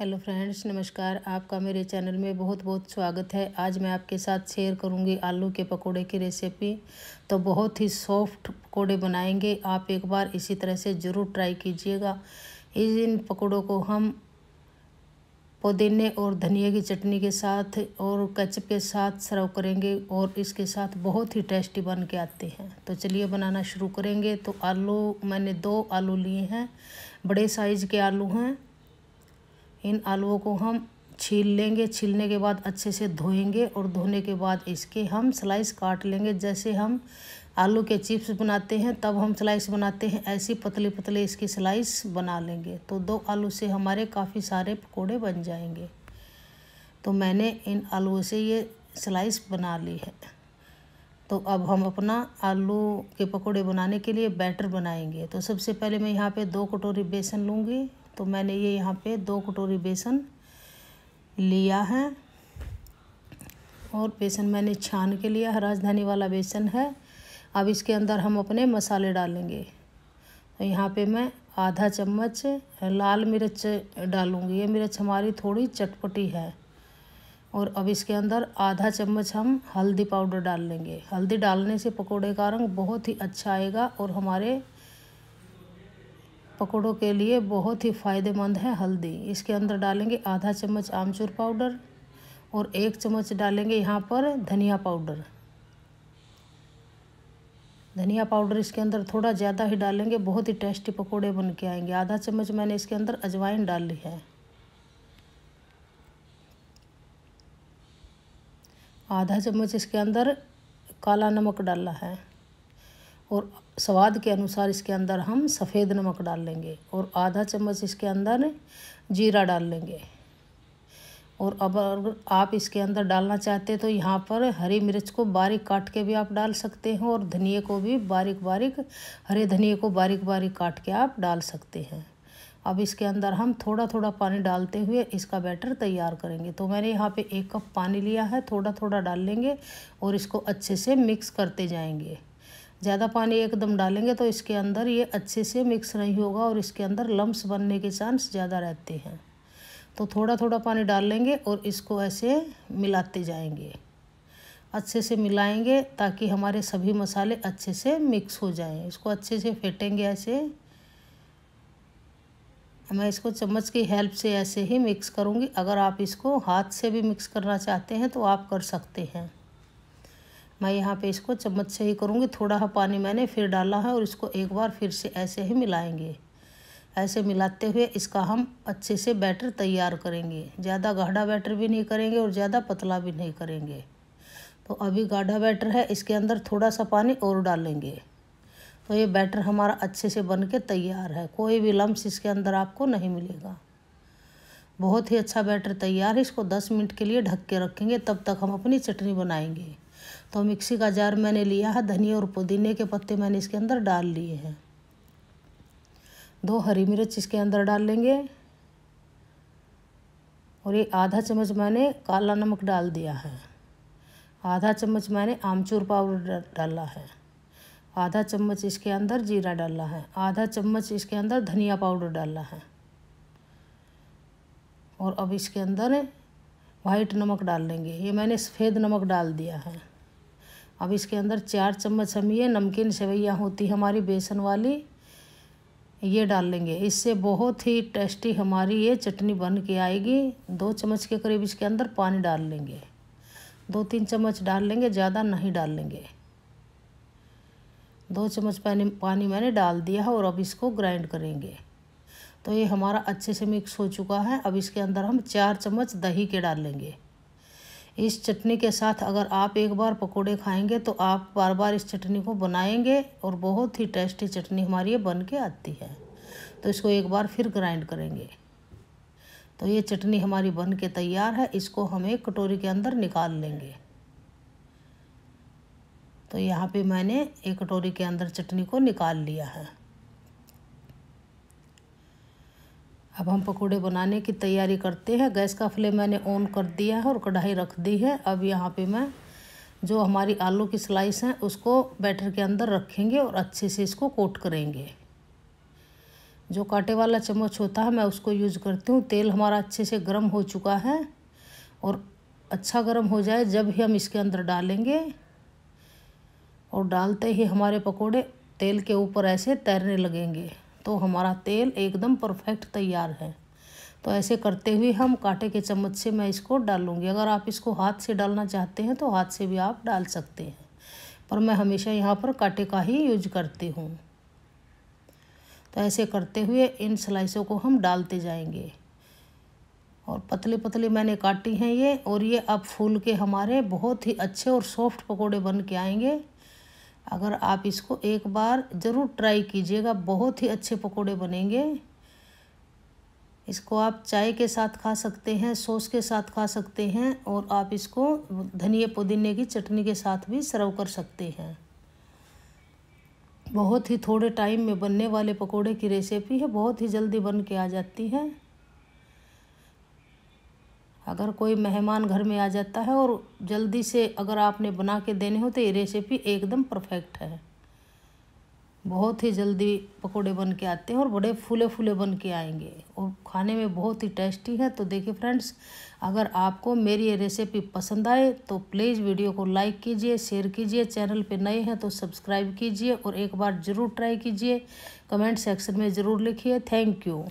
hello friends नमस्कार आपका मेरे चैनल में बहुत बहुत स्वागत है आज मैं आपके साथ शेयर करूंगी आलू के पकोड़े की रेसिपी तो बहुत ही सॉफ्ट पकोड़े बनाएंगे आप एक बार इसी तरह से ज़रूर ट्राई कीजिएगा इन पकोड़ों को हम पुदीने और धनिया की चटनी के साथ और कचप के साथ सर्व करेंगे और इसके साथ बहुत ही टेस्टी बन के आते हैं तो चलिए बनाना शुरू करेंगे तो आलू मैंने दो आलू लिए हैं बड़े साइज़ के आलू हैं इन आलुओं को हम छील लेंगे छीलने के बाद अच्छे से धोएंगे और धोने के बाद इसके हम स्लाइस काट लेंगे जैसे हम आलू के चिप्स बनाते हैं तब हम स्लाइस बनाते हैं ऐसी पतले पतले इसकी स्लाइस बना लेंगे तो दो आलू से हमारे काफ़ी सारे पकोड़े बन जाएंगे तो मैंने इन आलुओं से ये स्लाइस बना ली है तो अब हम अपना आलू के पकोड़े बनाने के लिए बैटर बनाएंगे तो सबसे पहले मैं यहाँ पे दो कटोरी बेसन लूँगी तो मैंने ये यहाँ पे दो कटोरी बेसन लिया है और बेसन मैंने छान के लिया है राजधानी वाला बेसन है अब इसके अंदर हम अपने मसाले डालेंगे तो यहाँ पे मैं आधा चम्मच लाल मिर्च डालूँगी ये मिर्च हमारी थोड़ी चटपटी है और अब इसके अंदर आधा चम्मच हम हल्दी पाउडर डाल लेंगे हल्दी डालने से पकोड़े का रंग बहुत ही अच्छा आएगा और हमारे पकौड़ों के लिए बहुत ही फ़ायदेमंद है हल्दी इसके अंदर डालेंगे आधा चम्मच आमचूर पाउडर और एक चम्मच डालेंगे यहाँ पर धनिया पाउडर धनिया पाउडर इसके अंदर थोड़ा ज़्यादा ही डालेंगे बहुत ही टेस्टी पकौड़े बन के आएंगे आधा चम्मच मैंने इसके अंदर अजवाइन डाल ली है आधा चम्मच इसके अंदर काला नमक डाला है और स्वाद के अनुसार इसके अंदर हम सफ़ेद नमक डाल लेंगे और आधा चम्मच इसके अंदर जीरा डाल लेंगे और अब अगर आप इसके अंदर डालना चाहते तो यहाँ पर हरी मिर्च को बारीक काट के भी आप डाल सकते हैं और धनिए को भी बारीक बारीक हरे धनिए को बारीक बारीक काट के आप डाल सकते हैं अब इसके अंदर हम थोड़ा थोड़ा पानी डालते हुए इसका बैटर तैयार करेंगे तो मैंने यहाँ पे एक कप पानी लिया है थोड़ा थोड़ा डाल लेंगे और इसको अच्छे से मिक्स करते जाएंगे ज़्यादा पानी एकदम डालेंगे तो इसके अंदर ये अच्छे से मिक्स नहीं होगा और इसके अंदर लम्ब्स बनने के चांस ज़्यादा रहते हैं तो थोड़ा थोड़ा पानी डाल लेंगे और इसको ऐसे मिलाते जाएंगे अच्छे से मिलाएंगे ताकि हमारे सभी मसाले अच्छे से मिक्स हो जाएं इसको अच्छे से फेंटेंगे ऐसे मैं इसको चम्मच की हेल्प से ऐसे ही मिक्स करूँगी अगर आप इसको हाथ से भी मिक्स करना चाहते हैं तो आप कर सकते हैं मैं यहाँ पे इसको चम्मच से ही करूँगी थोड़ा सा पानी मैंने फिर डाला है और इसको एक बार फिर से ऐसे ही मिलाएंगे ऐसे मिलाते हुए इसका हम अच्छे से बैटर तैयार करेंगे ज़्यादा गाढ़ा बैटर भी नहीं करेंगे और ज़्यादा पतला भी नहीं करेंगे तो अभी गाढ़ा बैटर है इसके अंदर थोड़ा सा पानी और डालेंगे तो ये बैटर हमारा अच्छे से बन के तैयार है कोई भी लम्स इसके अंदर आपको नहीं मिलेगा बहुत ही अच्छा बैटर तैयार है इसको दस मिनट के लिए ढक के रखेंगे तब तक हम अपनी चटनी बनाएंगे तो मिक्सी का जार मैंने लिया है धनिया और पुदीने के पत्ते मैंने इसके अंदर डाल लिए हैं दो हरी मिर्च इसके अंदर डाल लेंगे और ये आधा चम्मच मैंने काला नमक डाल दिया है आधा चम्मच मैंने आमचूर पाउडर डाला है आधा चम्मच इसके अंदर जीरा डाला है आधा चम्मच इसके अंदर धनिया पाउडर डाला है और अब इसके अंदर वाइट नमक डाल लेंगे ये मैंने सफ़ेद नमक डाल दिया है अब इसके अंदर चार चम्मच हम ये नमकीन सेवैयाँ होती हमारी बेसन वाली ये डाल लेंगे इससे बहुत ही टेस्टी हमारी ये चटनी बन के आएगी दो चम्मच के करीब इसके अंदर पानी डाल लेंगे दो तीन चम्मच डाल लेंगे ज़्यादा नहीं डाल लेंगे दो चम्मच पानी पानी मैंने डाल दिया है और अब इसको ग्राइंड करेंगे तो ये हमारा अच्छे से मिक्स हो चुका है अब इसके अंदर हम चार चम्मच दही के डाल लेंगे इस चटनी के साथ अगर आप एक बार पकोड़े खाएंगे तो आप बार बार इस चटनी को बनाएंगे और बहुत ही टेस्टी चटनी हमारी ये बन के आती है तो इसको एक बार फिर ग्राइंड करेंगे तो ये चटनी हमारी बन के तैयार है इसको हम एक कटोरी के अंदर निकाल लेंगे तो यहाँ पे मैंने एक कटोरी के अंदर चटनी को निकाल लिया है अब हम पकोड़े बनाने की तैयारी करते हैं गैस का फ्लेम मैंने ऑन कर दिया है और कढ़ाई रख दी है अब यहाँ पे मैं जो हमारी आलू की स्लाइस हैं उसको बैटर के अंदर रखेंगे और अच्छे से इसको कोट करेंगे जो कांटे वाला चम्मच होता है मैं उसको यूज़ करती हूँ तेल हमारा अच्छे से गर्म हो चुका है और अच्छा गर्म हो जाए जब ही हम इसके अंदर डालेंगे और डालते ही हमारे पकोड़े तेल के ऊपर ऐसे तैरने लगेंगे तो हमारा तेल एकदम परफेक्ट तैयार है तो ऐसे करते हुए हम कांटे के चम्मच से मैं इसको डाल लूँगी अगर आप इसको हाथ से डालना चाहते हैं तो हाथ से भी आप डाल सकते हैं पर मैं हमेशा यहाँ पर कांटे का ही यूज करती हूँ तो ऐसे करते हुए इन स्लाइसों को हम डालते जाएंगे और पतले पतले मैंने काटी हैं ये और ये अब फूल के हमारे बहुत ही अच्छे और सॉफ्ट पकोड़े बन के आएंगे अगर आप इसको एक बार ज़रूर ट्राई कीजिएगा बहुत ही अच्छे पकोड़े बनेंगे इसको आप चाय के साथ खा सकते हैं सॉस के साथ खा सकते हैं और आप इसको धनिए पुदीने की चटनी के साथ भी सर्व कर सकते हैं बहुत ही थोड़े टाइम में बनने वाले पकोड़े की रेसिपी है बहुत ही जल्दी बन के आ जाती है अगर कोई मेहमान घर में आ जाता है और जल्दी से अगर आपने बना के देने हो तो ये रेसिपी एकदम परफेक्ट है बहुत ही जल्दी पकोड़े बन के आते हैं और बड़े फूले फूले बन के आएंगे और खाने में बहुत ही टेस्टी है तो देखिए फ्रेंड्स अगर आपको मेरी ये रेसिपी पसंद आए तो प्लीज़ वीडियो को लाइक कीजिए शेयर कीजिए चैनल पे नए हैं तो सब्सक्राइब कीजिए और एक बार ज़रूर ट्राई कीजिए कमेंट सेक्शन में ज़रूर लिखिए थैंक यू